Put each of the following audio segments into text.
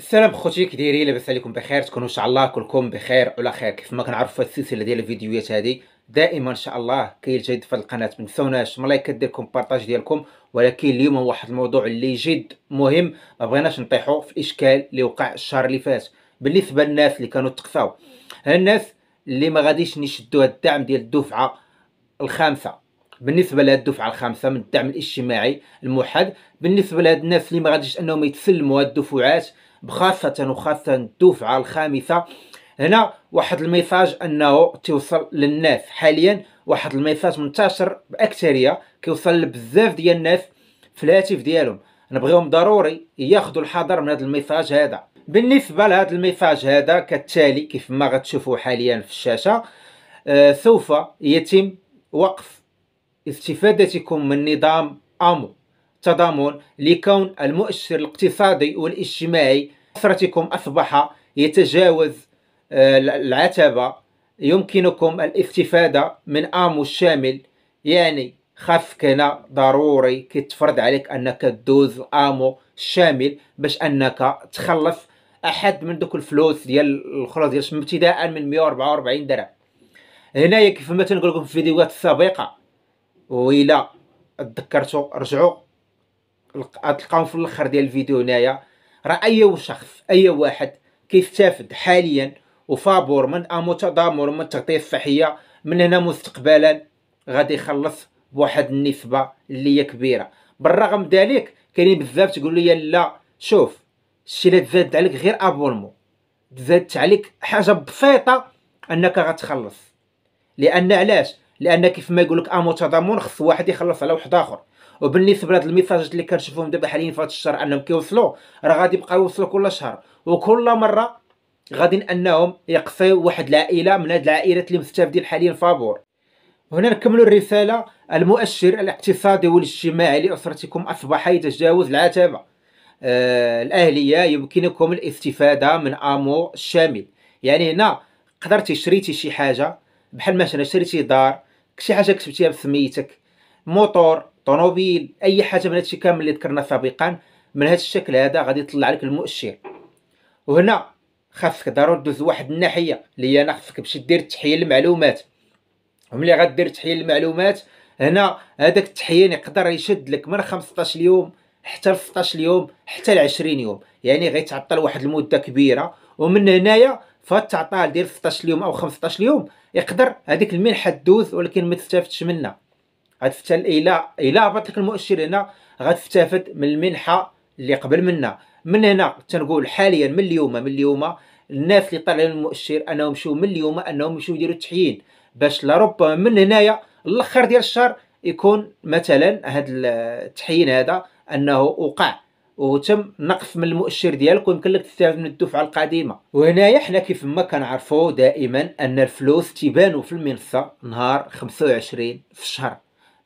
السلام خوتي كي دايرين لاباس عليكم بخير تكونوا ان شاء الله كلكم بخير وعلى خير كيف ما كنعرفوا في السلسله ديال الفيديوهات هذه دائما ان شاء الله كاين الجديد في القناه ما تنساوناش الملايكات ديالكم بارطاج ديالكم ولكن اليوم واحد الموضوع اللي جد مهم ما بغيناش نطيحوا في الاشكال اللي وقع الشهر اللي فات بالنسبه للناس اللي كانوا تقصاو الناس اللي ما غاديش نشدوا الدعم ديال الدفعه الخامسه بالنسبه لهاد الدفعه الخامسه من الدعم الاجتماعي الموحد بالنسبه لهاد الناس اللي ما غاديش انهم يتسلموا هاد الدفعات بخاصة وخاصة الدفعة الخامسة هنا واحد الميساج انه توصل للناس حاليا واحد الميساج منتشر باكثريه كيوصل لبزاف ديال الناس في الهاتف ديالهم نبغيهم ضروري ياخذوا الحذر من هذا الميساج هذا بالنسبه لهذا الميساج هذا كالتالي كيف ما غتشوفوا حاليا في الشاشه آه سوف يتم وقف استفادتكم من نظام امو تضامن لكون المؤشر الاقتصادي والاجتماعي أسرتكم أصبح يتجاوز آه، العتبة يمكنكم الاستفادة من آمو الشامل يعني خاف كان ضروري كيتفرض عليك انك دوز امو الشامل باش انك تخلص احد من دوك الفلوس ديال الخلاص ديال ابتداء من 144 درهم هنايا كيف ما تنقول لكم في الفيديوهات السابقه الى تذكرتوا رجعوا غتلقاو في الاخر ديال الفيديو هنايا راه اي شخص اي واحد كيستافد حاليا وفابور من اموتضامر من التغطيه الصحيه من هنا مستقبلا غادي يخلص بواحد النسبه اللي هي كبيره بالرغم ذلك كاينين بزاف تقول لي لا شوف الشيء اللي تزاد عليك غير ابونمون تزادت عليك حاجه بسيطه انك غتخلص لان علاش لان كيف ما يقول لك تضامن خص واحد يخلص على واحد اخر وبالنسبه لهاد الميساجات اللي كنشوفوهم دابا حاليا في هذا الشهر انهم كيوصلوا راه غادي يبقاو يوصلوا كل شهر وكل مره غادي انهم يقصيو واحد العائله من هاد العائلات اللي مستافدين حاليا فابور هنا نكملوا الرساله المؤشر الاقتصادي والاجتماعي لاسرتكم اصبح يتجاوز العتبه آه الاهليه يمكنكم الاستفاده من امو الشامل يعني هنا قدرتي شريتي شي حاجه بحال مثلا شريتي دار شي حاجه كتبتيها بسميتك موتور طوموبيل اي حاجه من هادشي كامل اللي ذكرنا سابقا من هذا الشكل هذا غادي يطلع لك المؤشر وهنا خاصك ضروري دوز واحد الناحيه اللي هي انا خاصك باش دير تحيه المعلومات وملي غدير تحيه المعلومات هنا هذاك التحيين يقدر يشد لك من 15 يوم حتى 16 يوم حتى ل 20 يوم يعني غيتعطل واحد المده كبيره ومن هنايا فهاد التعطال ديال 16 يوم او 15 يوم يقدر هذيك المنحه دوز ولكن ما تستافدش منها غتفتل الى الى هبط لك المؤشر هنا غتفتفد من المنحه اللي قبل منها من هنا تنقول حاليا من اليوم من اليوم الناس اللي طالعين المؤشر انهم مشيو من اليوم انهم مشيو يديروا التحيين باش لربما من هنايا الاخر ديال الشهر يكون مثلا هذا التحيين هذا انه وقع وتم نقص من المؤشر ديالك ويمكن لك تستافد من الدفعه القديمه وهنايا حنا كيف ما كنعرفوا دائما ان الفلوس تيبانوا في المنصه نهار 25 في الشهر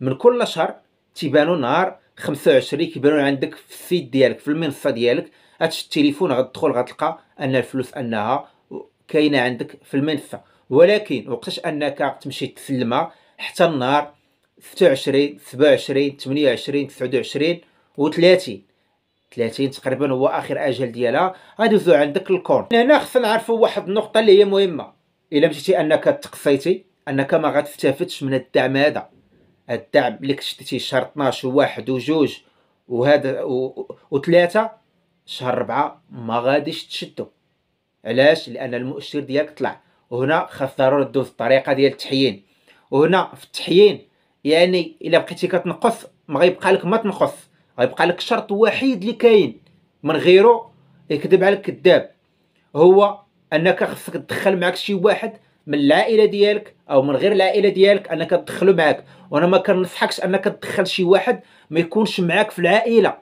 من كل شهر تيبانو نهار 25 كيبانو عندك في السيت ديالك في المنصه ديالك هادش التليفون غتدخل غتلقى ان الفلوس انها كاينه عندك في المنصه ولكن وقتاش انك تمشي تسلمها حتى النهار 26 27 28 29 و 30 30 تقريبا هو اخر اجل ديالها غادوزو عندك الكون هنا خصنا نعرفوا واحد النقطه اللي هي مهمه الا مشيتي انك تقصيتي انك ما غتستافدش من الدعم هذا الدعم اللي كشتي شهر 12 وواحد وجوج وهذا وثلاثه شهر ربعة ما غاديش تشدو علاش لان المؤشر ديالك طلع وهنا خاص ضروري دوز الطريقه ديال التحيين وهنا في التحيين يعني الا بقيتي كتنقص ما غيبقى لك ما تنقص غيبقى لك شرط وحيد اللي كاين من غيره يكذب عليك كذاب هو انك خصك تدخل معك شي واحد من العائله ديالك او من غير العائله ديالك انك تدخلوا معاك وانا ما كنصحكش انك تدخل شي واحد ما يكونش معاك في العائله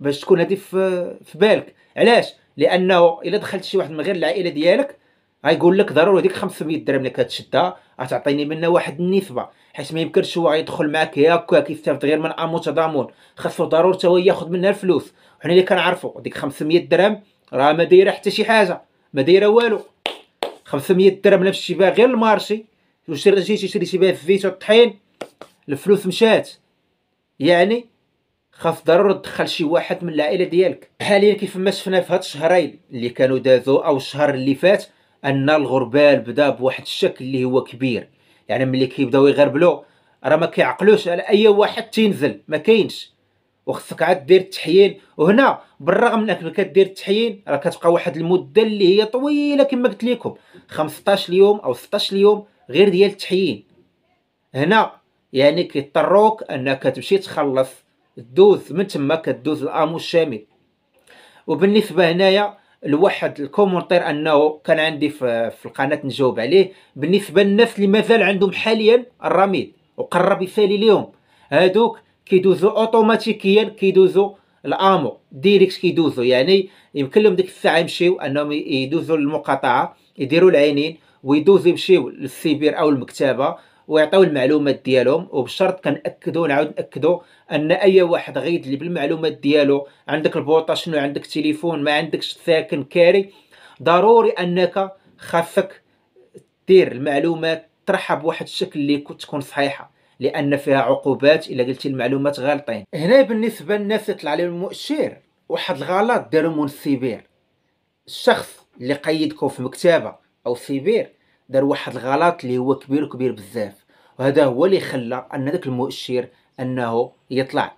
باش تكون هذه في, في بالك علاش لانه الا دخلت شي واحد من غير العائله ديالك غايقول لك ضروري هذيك 500 درهم اللي كتشدها غتعطيني منها واحد النسبه حيت ما يمكنش هو يدخل معاك هكا كيستافد غير من امو تضامن خاصو ضروري حتى هو ياخذ منها الفلوس وحنا اللي كنعرفوا ديك 500 درهم راه ما دايره حتى شي حاجه ما دايره والو 500 درهم نفس الشي بها غير المارشي وشري شري شي بها فيتو الطحين الفلوس مشات يعني خاص ضروري تدخل شي واحد من العائله ديالك حاليا كيف ما شفنا في هاد الشهرين اللي كانوا دازو او الشهر اللي فات ان الغربال بدا بواحد الشكل اللي هو كبير يعني ملي كيبداو يغربلو راه ما كيعقلوش على اي واحد تينزل ما كاينش وخصك عاد دير التحيين وهنا بالرغم من انك كدير التحيين راه كتبقى واحد المده اللي هي طويله كما قلت لكم 15 يوم او 16 يوم غير ديال التحيين هنا يعني كيضطروك انك تمشي تخلص دوز من تما كدوز الامو الشامل وبالنسبه هنايا لواحد الكومونتير انه كان عندي في, في القناه نجاوب عليه بالنسبه للناس اللي مازال عندهم حاليا الرميد وقرب يسالي ليهم هادوك كيدوزو اوتوماتيكيا كيدوزو الامو ديريكت كيدوزو يعني يمكن لهم ديك الساعه يمشيو انهم يدوزو للمقاطعه يديروا العينين ويدوزو يمشيو للسيبير او المكتبه ويعطيو المعلومات ديالهم وبشرط كنأكدو نعاود نأكدو ان اي واحد غيدلي بالمعلومات ديالو عندك البوطه شنو عندك تليفون ما عندكش ساكن كاري ضروري انك خاصك دير المعلومات طرحها بواحد الشكل اللي تكون صحيحه لان فيها عقوبات الا قلتي المعلومات غالطين هنا بالنسبه للناس اللي طلع عليهم المؤشر واحد الغلط داروا سيبير الشخص اللي قيدكم في مكتبه او سيبير دار واحد الغلط اللي هو كبير كبير بزاف وهذا هو اللي خلى ان ذاك المؤشر انه يطلع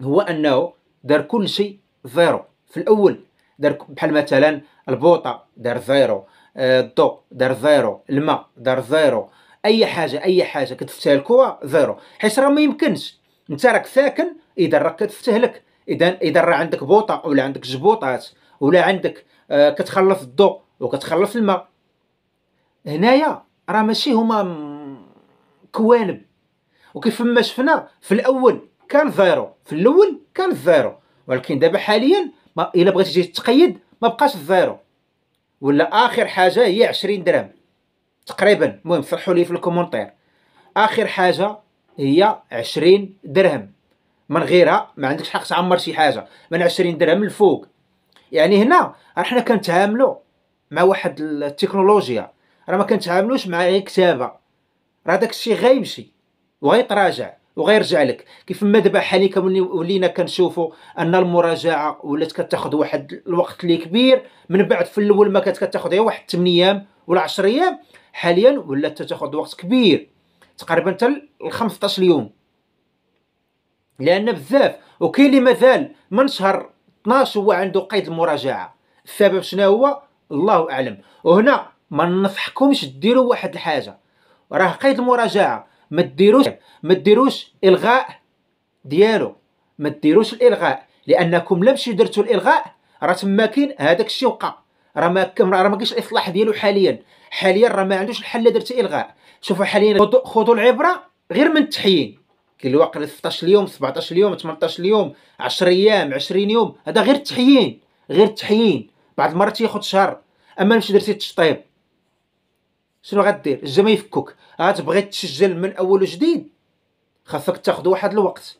هو انه دار كل شيء زيرو في الاول دار بحال مثلا البوطه دار زيرو آه، الضوء دار زيرو الماء دار زيرو اي حاجه اي حاجه كتفتهلكوها زيرو حيت راه ما يمكنش انت راك ساكن اذا راك كتفتهلك اذا اذا راه عندك بوطه ولا عندك جبوطات ولا عندك آه كتخلص الضوء وكتخلص الماء هنايا راه ماشي هما كوانب وكيف ما شفنا في الاول كان زيرو في الاول كان زيرو ولكن دابا حاليا ما الا بغيتي تجي تقيد ما بقاش زيرو ولا اخر حاجه هي 20 درهم تقريبا المهم فرحوا لي في الكومونتير اخر حاجه هي 20 درهم من غيرها ما عندكش حق تعمر شي حاجه من 20 درهم لفوق يعني هنا راه حنا كنتعاملوا مع واحد التكنولوجيا راه ما كنتعاملوش مع كتابه راه داكشي غيمشي وغيتراجع وغيرجع لك كيف ما دابا حاليا ولينا كنشوفوا ان المراجعه ولات كتاخذ واحد الوقت اللي كبير من بعد في الاول ما كانت كتاخذ غير واحد 8 ايام ولا 10 ايام حاليا ولات تاخذ وقت كبير تقريبا حتى ل 15 يوم لان بزاف وكاين اللي مازال من شهر 12 هو عنده قيد المراجعه السبب شنو هو الله اعلم وهنا ما ننصحكمش ديروا واحد الحاجه راه قيد المراجعه ما ديروش ما ديروش الغاء ديالو ما ديروش الالغاء لانكم لمشي درتوا الالغاء راه تما كاين هذاك الشيء وقع راه ما راه كاينش الاصلاح ديالو حاليا حاليا راه ما عندوش الحل درت الغاء شوفوا حاليا خذوا العبره غير من التحيين كاين اللي 16 يوم 17 يوم 18 يوم 10 ايام 20 يوم هذا غير التحيين غير التحيين بعض المرات ياخذ شهر اما مشي درتي التشطيب شنو غدير الجمع يفكك غتبغي آه، تسجل من اول وجديد خاصك تاخذ واحد الوقت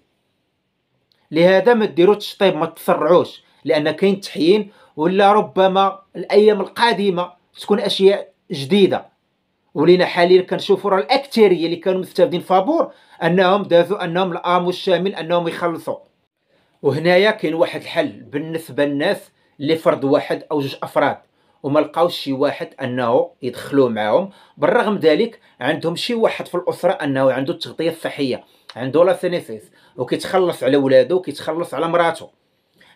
لهذا ما ديروا التشطيب ما تسرعوش لان كاين تحيين ولا ربما الايام القادمه تكون اشياء جديده ولينا حاليا كنشوفوا راه الاكثريه اللي كانوا مستافدين فابور انهم دازوا انهم الامر الشامل انهم يخلصوا وهنايا كاين واحد الحل بالنسبه للناس اللي فرد واحد او جوج افراد وما لقاوش شي واحد انه يدخلوه معاهم بالرغم ذلك عندهم شي واحد في الاسره انه عنده التغطيه الصحيه عنده لا سينيسيس وكيتخلص على ولادو وكيتخلص على مراته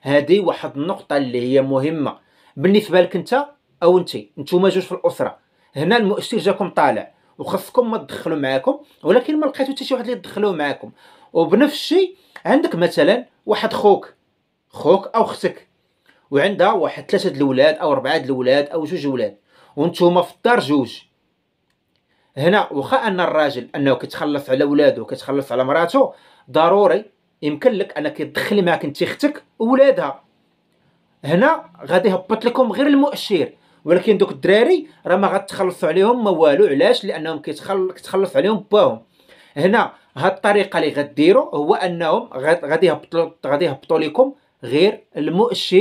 هذه واحد النقطه اللي هي مهمه بالنسبه لك انت او انت نتوما جوج في الاسره هنا المؤشر جاكم طالع وخصكم ما تدخلوا معاكم ولكن ما لقيتو حتى شي واحد اللي يدخلوا معاكم وبنفس الشيء عندك مثلا واحد خوك خوك او اختك وعندها واحد ثلاثه الاولاد او اربعه الاولاد او جوج اولاد وانتوما في الدار جوج هنا واخا ان الراجل انه كيتخلص على ولادو وكيتخلص على مراته ضروري يمكن لك انك تدخلي معك انت اختك وولادها هنا غادي يهبط لكم غير المؤشر ولكن دوك الدراري راه ما غتخلصوا عليهم ما والو علاش لانهم كيتخلص عليهم باهم هنا هاد الطريقه اللي غديروا هو انهم غادي يهبطوا غادي يهبطوا لكم غير المؤشر